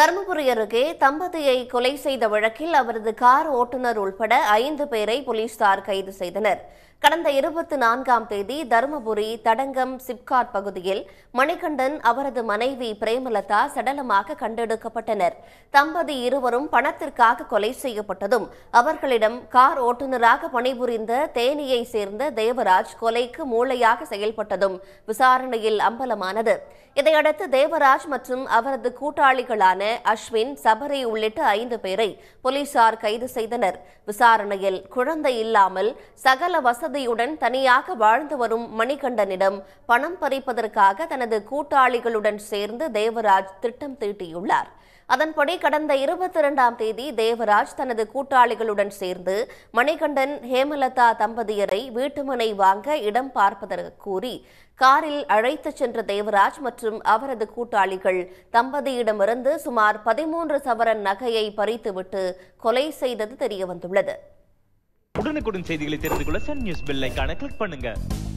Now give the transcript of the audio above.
தருமபுரி அருகே தம்பதியை கொலை செய்த வழக்கில் அவரது கார் ஓட்டுநர் உள்பட ஐந்து பேரை போலீசார் கைது செய்தனர் கடந்த இருபத்தி நான்காம் தேதி தருமபுரி தடங்கம் சிப்காட் பகுதியில் மணிகண்டன் அவரது மனைவி பிரேமலதா சடலமாக கண்டெடுக்கப்பட்டனர் தம்பதி இருவரும் பணத்திற்காக கொலை செய்யப்பட்டதும் அவர்களிடம் கார் ஓட்டுநராக பணிபுரிந்த தேனியை சேர்ந்த தேவராஜ் கொலைக்கு மூளையாக செயல்பட்டதும் விசாரணையில் அம்பலமானது இதையடுத்து தேவராஜ் மற்றும் அவரது கூட்டாளிகளான அஸ்வின் சபரி உள்ளிட்ட ஐந்து பேரை போலீசார் கைது செய்தனர் விசாரணையில் குழந்தை இல்லாமல் சகல வசதியுடன் தனியாக வாழ்ந்து வரும் மணிகண்டனிடம் பணம் பறிப்பதற்காக தனது கூட்டாளிகளுடன் சேர்ந்து தேவராஜ் திட்டம் தீட்டியுள்ளார் அதன்படி கடந்த இருபத்தி இரண்டாம் தேதி தேவராஜ் தனது கூட்டாளிகளுடன் சேர்ந்து மணிகண்டன் ஹேமலதா தம்பதியரை வீட்டுமனை வாங்க இடம் பார்ப்பதற்கு கூறி காரில் அழைத்துச் சென்ற தேவராஜ் மற்றும் அவரது கூட்டாளிகள் தம்பதியிடமிருந்து சுமார் பதிமூன்று சவரன் நகையை பறித்துவிட்டு கொலை செய்தது தெரியவந்துள்ளது உடனுக்குடன் செய்திகளை தெரிந்து கொள்ள சன் நியூஸ் பெல் ஐக்கான கிளிக் பண்ணுங்க